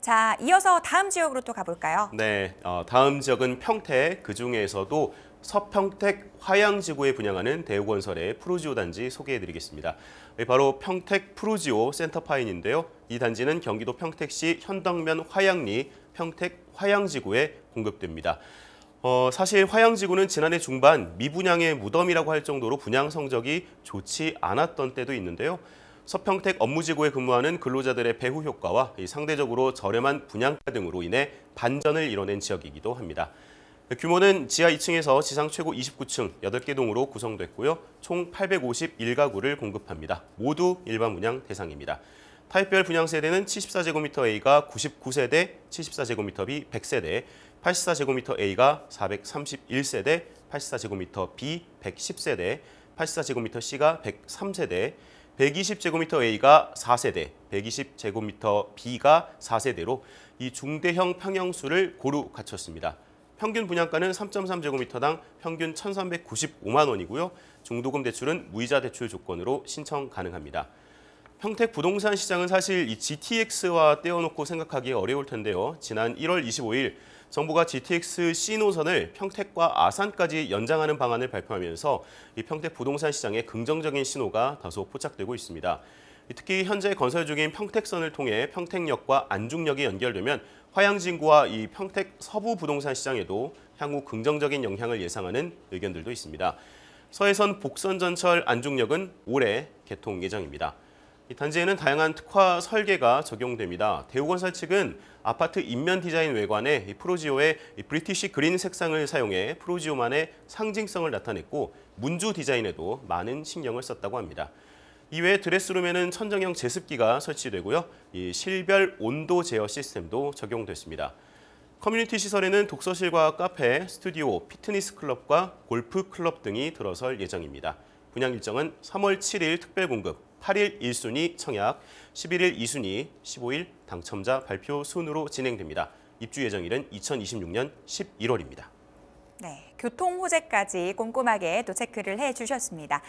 자, 이어서 다음 지역으로 또 가볼까요? 네, 어, 다음 지역은 평택, 그중에서도 서평택 화양지구에 분양하는 대우건설의 프루지오 단지 소개해드리겠습니다. 네, 바로 평택 프루지오 센터파인인데요. 이 단지는 경기도 평택시 현덕면 화양리 평택 화양지구에 공급됩니다. 어, 사실 화양지구는 지난해 중반 미분양의 무덤이라고 할 정도로 분양 성적이 좋지 않았던 때도 있는데요. 서평택 업무지구에 근무하는 근로자들의 배후 효과와 상대적으로 저렴한 분양가 등으로 인해 반전을 이뤄낸 지역이기도 합니다. 규모는 지하 2층에서 지상 최고 29층 8개 동으로 구성됐고요. 총 851가구를 공급합니다. 모두 일반 분양 대상입니다. 타입별 분양 세대는 74제곱미터 A가 99세대, 74제곱미터 B 100세대, 84제곱미터 A가 431세대, 84제곱미터 B 110세대, 84제곱미터 C가 103세대, 120제곱미터 A가 4세대, 120제곱미터 B가 4세대로 이 중대형 평형수를 고루 갖췄습니다. 평균 분양가는 3.3제곱미터당 평균 1,395만 원이고요. 중도금 대출은 무이자 대출 조건으로 신청 가능합니다. 평택 부동산 시장은 사실 이 GTX와 떼어놓고 생각하기 어려울 텐데요. 지난 1월 25일 정부가 GTX C 노선을 평택과 아산까지 연장하는 방안을 발표하면서 이 평택 부동산 시장에 긍정적인 신호가 다소 포착되고 있습니다. 특히 현재 건설 중인 평택선을 통해 평택역과 안중역이 연결되면 화양진구와 이 평택 서부 부동산 시장에도 향후 긍정적인 영향을 예상하는 의견들도 있습니다. 서해선 복선전철 안중역은 올해 개통 예정입니다. 단지에는 다양한 특화 설계가 적용됩니다. 대우건설 측은 아파트 인면 디자인 외관에 프로지오의 브리티시 그린 색상을 사용해 프로지오만의 상징성을 나타냈고 문주 디자인에도 많은 신경을 썼다고 합니다. 이외에 드레스룸에는 천정형 제습기가 설치되고요. 실별 온도 제어 시스템도 적용됐습니다. 커뮤니티 시설에는 독서실과 카페, 스튜디오, 피트니스 클럽과 골프 클럽 등이 들어설 예정입니다. 분양 일정은 3월 7일 특별 공급, 8일 1순위 청약, 11일 2순위, 15일 당첨자 발표 순으로 진행됩니다. 입주 예정일은 2026년 11월입니다. 네, 교통 호재까지 꼼꼼하게 또 체크를 해주셨습니다.